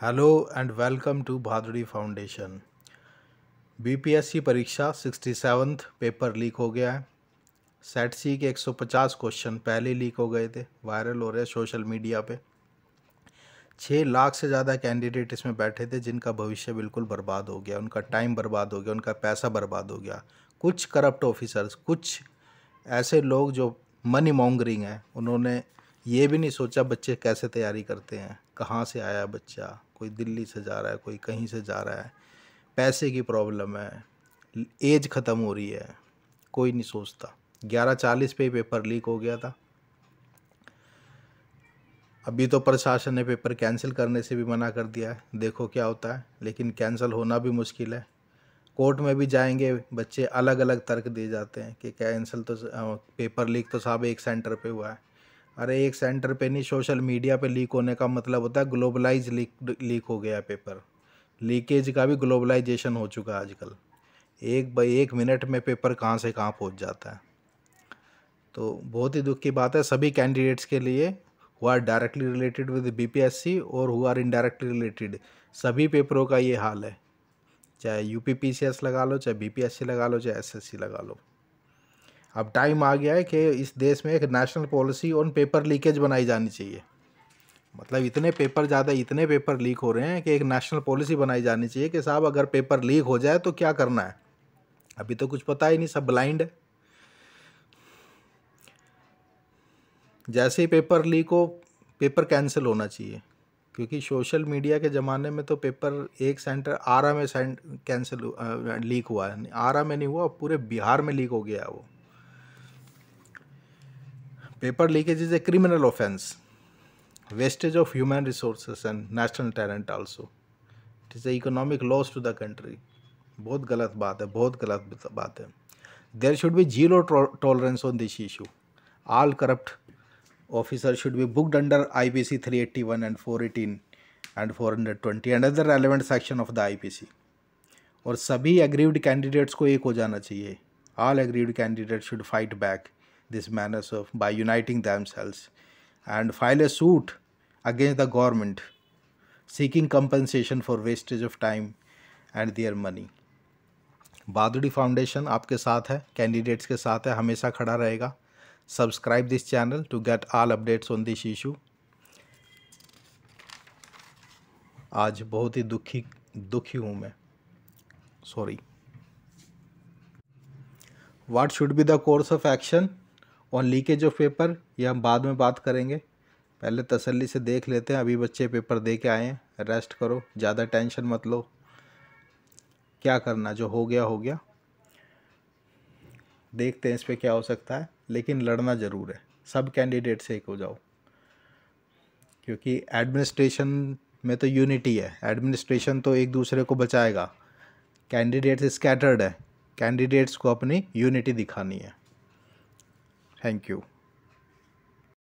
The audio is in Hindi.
Hello and welcome to Bhaduri foundation BPSC परीक्षा सिक्सटी सेवन्थ पेपर लीक हो गया है सेट सी के 150 क्वेश्चन पहले लीक हो गए थे वायरल हो रहे सोशल मीडिया पे छः लाख से ज़्यादा कैंडिडेट इसमें बैठे थे जिनका भविष्य बिल्कुल बर्बाद हो गया उनका टाइम बर्बाद हो गया उनका पैसा बर्बाद हो गया कुछ करप्ट ऑफिसर्स कुछ ऐसे लोग जो मनी मॉन्गरिंग हैं उन्होंने ये भी नहीं सोचा बच्चे कैसे तैयारी करते हैं कहाँ से आया बच्चा कोई दिल्ली से जा रहा है कोई कहीं से जा रहा है पैसे की प्रॉब्लम है एज ख़त्म हो रही है कोई नहीं सोचता ग्यारह चालीस पे ही पेपर लीक हो गया था अभी तो प्रशासन ने पेपर कैंसिल करने से भी मना कर दिया है देखो क्या होता है लेकिन कैंसिल होना भी मुश्किल है कोर्ट में भी जाएंगे बच्चे अलग अलग तर्क दिए जाते हैं कि कैंसिल तो पेपर लीक तो साहब एक सेंटर पे हुआ है अरे एक सेंटर पे नहीं सोशल मीडिया पे लीक होने का मतलब होता है ग्लोबलाइज लीक लीक हो गया पेपर लीकेज का भी ग्लोबलाइजेशन हो चुका है आजकल एक बाई एक मिनट में पेपर कहाँ से कहाँ पहुँच जाता है तो बहुत ही दुख की बात है सभी कैंडिडेट्स के लिए who are directly related with BPSC और हु आर इनडायरेक्टली रिलेटेड सभी पेपरों का ये हाल है चाहे U P P C S लगा लो चाहे बी पी एस सी लगा लो चाहे एस एस सी लगा लो अब टाइम आ गया है कि इस देश में एक national policy on paper leakage बनाई जानी चाहिए मतलब इतने पेपर ज़्यादा इतने पेपर लीक हो रहे हैं कि एक नेशनल पॉलिसी बनाई जानी चाहिए कि साहब अगर पेपर लीक हो जाए तो क्या करना है अभी तो कुछ पता ही नहीं सब ब्लाइंड है जैसे ही पेपर लीक हो पेपर कैंसिल होना चाहिए क्योंकि सोशल मीडिया के ज़माने में तो पेपर एक सेंटर आरा में सेंट कैंसिल लीक हुआ है आरा में नहीं हुआ पूरे बिहार में लीक हो गया वो paper leakage is a criminal offence wastage of human resources and national talent also it is a economic loss to the country बहुत गलत बात है बहुत गलत बात है there should be zero tolerance on this issue all corrupt officer should be booked under I P C three eighty one and four eighteen and four hundred twenty and other relevant section of the I P सी और सभी एग्रीव्ड कैंडिडेट्स को एक हो जाना चाहिए all aggrieved candidate should fight back these manners of by uniting themselves and file a suit against the government seeking compensation for wastage of time and their money बादुड़ी फाउंडेशन आपके साथ है कैंडिडेट्स के साथ है हमेशा खड़ा रहेगा subscribe this channel to get all updates on this issue आज बहुत ही दुखी दुखी हूँ मैं sorry what should be the course of action और लीकेज ऑफ पेपर ये हम बाद में बात करेंगे पहले तसल्ली से देख लेते हैं अभी बच्चे पेपर दे के आए रेस्ट करो ज़्यादा टेंशन मत लो क्या करना जो हो गया हो गया देखते हैं इस पर क्या हो सकता है लेकिन लड़ना ज़रूर है सब कैंडिडेट से एक हो जाओ क्योंकि एडमिनिस्ट्रेशन में तो यूनिटी है एडमिनिस्ट्रेशन तो एक दूसरे को बचाएगा कैंडिडेट्स स्कैटर्ड है कैंडिडेट्स को अपनी यूनिटी दिखानी है Thank you.